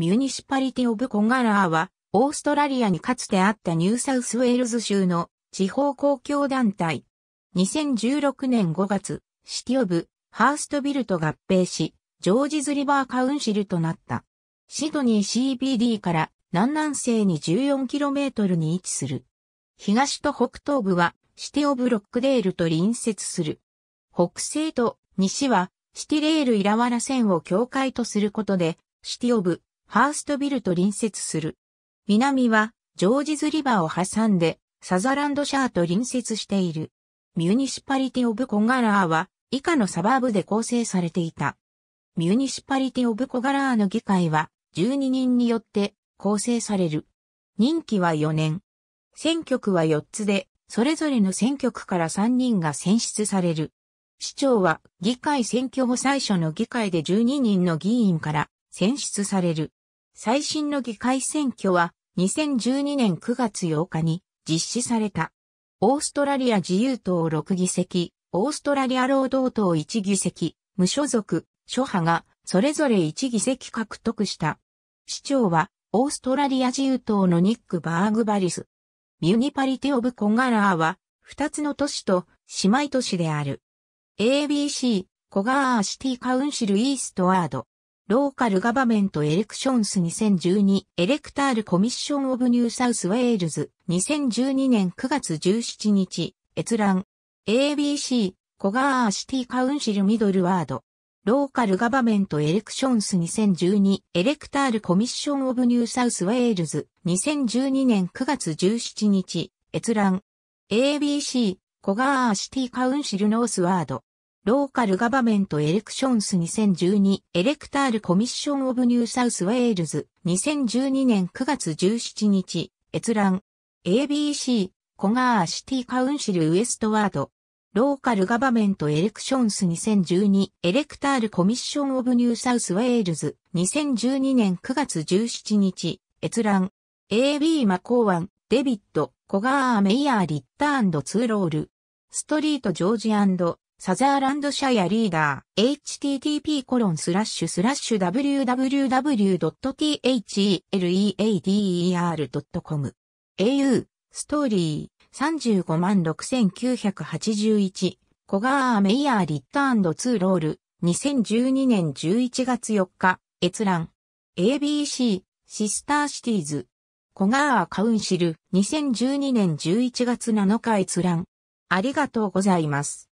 ミュニシパリティオブコンガラーは、オーストラリアにかつてあったニューサウスウェールズ州の地方公共団体。2016年5月、シティオブ、ハーストビルと合併し、ジョージズリバーカウンシルとなった。シドニー CBD から南南西に 14km に位置する。東と北東部はシティオブロックデールと隣接する。北西と西はシティレールイラワラ線を境界とすることで、シティオブハーストビルと隣接する。南はジョージズリバーを挟んでサザランドシャーと隣接している。ミュニシパリティオブコガラーは以下のサバーブで構成されていた。ミュニシパリティオブコガラーの議会は12人によって構成される。任期は4年。選挙区は4つで、それぞれの選挙区から3人が選出される。市長は議会選挙後最初の議会で12人の議員から選出される。最新の議会選挙は2012年9月8日に実施された。オーストラリア自由党6議席、オーストラリア労働党1議席、無所属、諸派がそれぞれ1議席獲得した。市長はオーストラリア自由党のニック・バーグバリス。ミュニパリティ・オブ・コガラーは2つの都市と姉妹都市である。ABC、コガー・シティ・カウンシル・イーストワード。ローカルガバメントエレクションス2012エレクタールコミッションオブニューサウスウェールズ2012年9月17日閲覧 ABC コガーシティカウンシルミドルワードローカルガバメントエレクションス2012エレクタールコミッションオブニューサウスウェールズ2012年9月17日閲覧 ABC コガーシティカウンシルノースワードローカルガバメントエレクションス2012エレクタールコミッションオブニューサウスウェールズ2012年9月17日閲覧 ABC コガーシティカウンシルウエストワードローカルガバメントエレクションス2012エレクタールコミッションオブニューサウスウェールズ2012年9月17日閲覧 AB マコーワンデビットコガーメイヤーリッターツーロールストリートジョージサザーランドシイアリーダー、http://www.theleader.com コロンススララッッシシュュ。au、ストーリー、356,981、コガー・メイヤー・リッタード・ツー・ロール、2012年11月4日、閲覧。ABC、シスター・シティーズ。コガー・カウンシル、2012年11月7日閲覧。ありがとうございます。